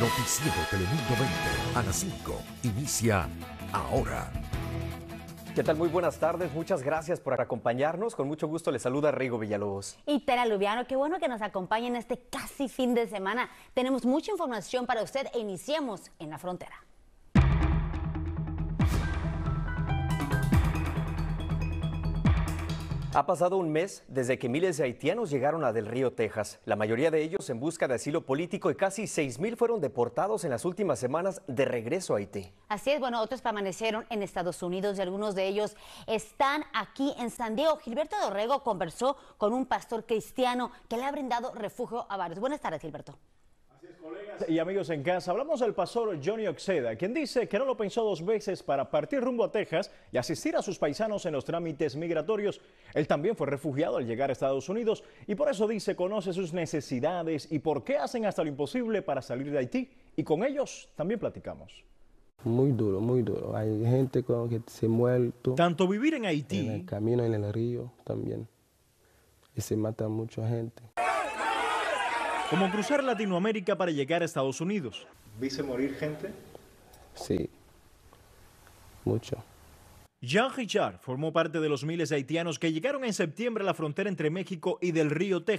Noticiero Telemundo 20 a las 5 inicia ahora. ¿Qué tal? Muy buenas tardes. Muchas gracias por acompañarnos. Con mucho gusto le saluda Rigo Villalobos. Y Tera Lubiano, qué bueno que nos acompañen este casi fin de semana. Tenemos mucha información para usted e iniciemos en la frontera. Ha pasado un mes desde que miles de haitianos llegaron a Del Río, Texas, la mayoría de ellos en busca de asilo político y casi mil fueron deportados en las últimas semanas de regreso a Haití. Así es, bueno, otros permanecieron en Estados Unidos y algunos de ellos están aquí en San Diego. Gilberto Dorrego conversó con un pastor cristiano que le ha brindado refugio a varios. Buenas tardes, Gilberto colegas y amigos en casa, hablamos del pastor Johnny Oxeda, quien dice que no lo pensó dos veces para partir rumbo a Texas y asistir a sus paisanos en los trámites migratorios. Él también fue refugiado al llegar a Estados Unidos y por eso dice conoce sus necesidades y por qué hacen hasta lo imposible para salir de Haití. Y con ellos también platicamos. Muy duro, muy duro. Hay gente que se ha muerto. Tanto vivir en Haití. En el camino, en el río también. Y se mata mucha gente. Como cruzar Latinoamérica para llegar a Estados Unidos. ¿Viste morir gente? Sí, mucho. Jean Richard formó parte de los miles de haitianos que llegaron en septiembre a la frontera entre México y del río Texas.